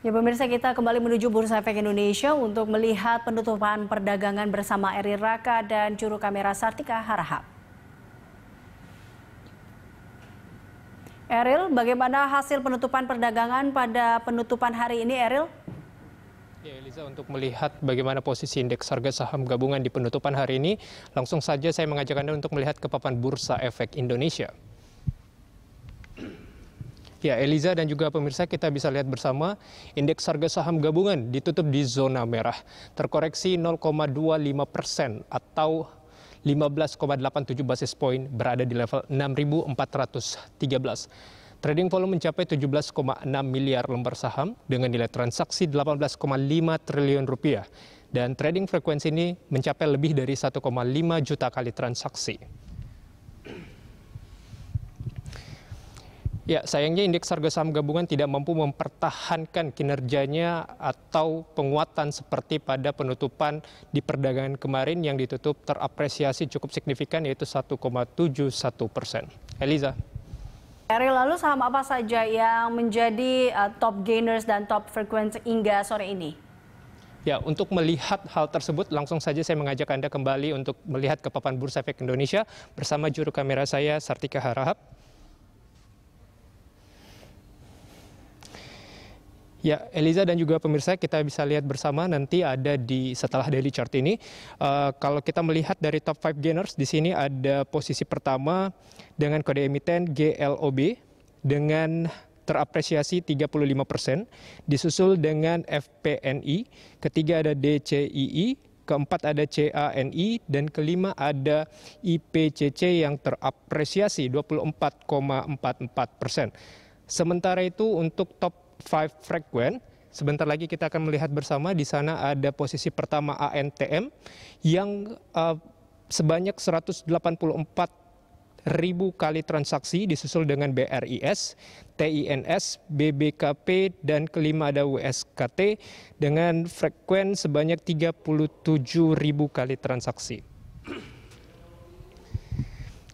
Ya pemirsa kita kembali menuju Bursa Efek Indonesia untuk melihat penutupan perdagangan bersama Eri Raka dan juru kamera Sartika Harahap. Eril, bagaimana hasil penutupan perdagangan pada penutupan hari ini Eril? Ya, Elisa untuk melihat bagaimana posisi indeks harga saham gabungan di penutupan hari ini, langsung saja saya mengajak Anda untuk melihat ke papan Bursa Efek Indonesia. Ya, Eliza dan juga pemirsa kita bisa lihat bersama indeks harga saham gabungan ditutup di zona merah, terkoreksi 0,25 persen atau 15,87 basis point berada di level 6.413. Trading volume mencapai 17,6 miliar lembar saham dengan nilai transaksi 18,5 triliun rupiah. Dan trading frekuensi ini mencapai lebih dari 1,5 juta kali transaksi. Ya, sayangnya indeks harga saham gabungan tidak mampu mempertahankan kinerjanya atau penguatan seperti pada penutupan di perdagangan kemarin yang ditutup terapresiasi cukup signifikan yaitu 1,71 persen. Eliza. Hari lalu saham apa saja yang menjadi uh, top gainers dan top frequency hingga sore ini? Ya, untuk melihat hal tersebut langsung saja saya mengajak Anda kembali untuk melihat ke papan Bursa Efek Indonesia bersama juru kamera saya Sartika Harahap. Ya, Eliza dan juga pemirsa kita bisa lihat bersama nanti ada di setelah daily chart ini. Uh, kalau kita melihat dari top 5 gainers di sini ada posisi pertama dengan kode emiten GLOB dengan terapresiasi 35 persen, disusul dengan FPNI, ketiga ada DCII, keempat ada CANI, dan kelima ada IPCC yang terapresiasi 24,44 persen. Sementara itu untuk top five frequent. Sebentar lagi kita akan melihat bersama di sana ada posisi pertama ANTM yang uh, sebanyak 184 ribu kali transaksi disusul dengan BRIS, TINS, BBKP, dan kelima ada USKT dengan frekuen sebanyak 37 ribu kali transaksi.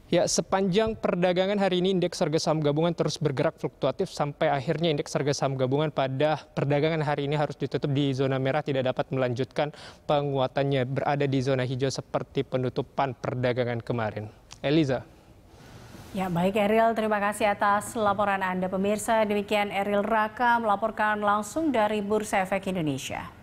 Ya, sepanjang perdagangan hari ini indeks harga saham gabungan terus bergerak fluktuatif sampai akhirnya indeks harga saham gabungan pada perdagangan hari ini harus ditutup di zona merah tidak dapat melanjutkan penguatannya berada di zona hijau seperti penutupan perdagangan kemarin. Eliza. Ya baik Eril, terima kasih atas laporan Anda pemirsa. Demikian Eril Raka melaporkan langsung dari Bursa Efek Indonesia.